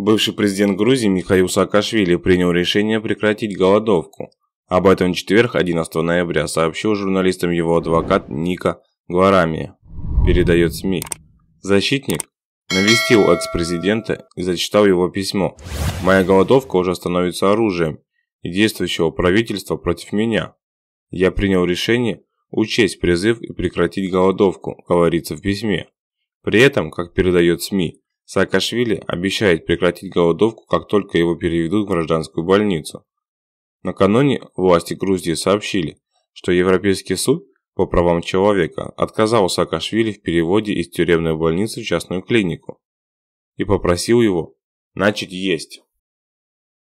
Бывший президент Грузии Михаил Саакашвили принял решение прекратить голодовку. Об этом в четверг, 11 ноября, сообщил журналистам его адвокат Ника Гварами, передает СМИ. Защитник навестил экс-президента и зачитал его письмо. «Моя голодовка уже становится оружием и действующего правительства против меня. Я принял решение учесть призыв и прекратить голодовку», говорится в письме. При этом, как передает СМИ, Саакашвили обещает прекратить голодовку, как только его переведут в гражданскую больницу. Накануне власти Грузии сообщили, что Европейский суд по правам человека отказал Саакашвили в переводе из тюремной больницы в частную клинику и попросил его начать есть.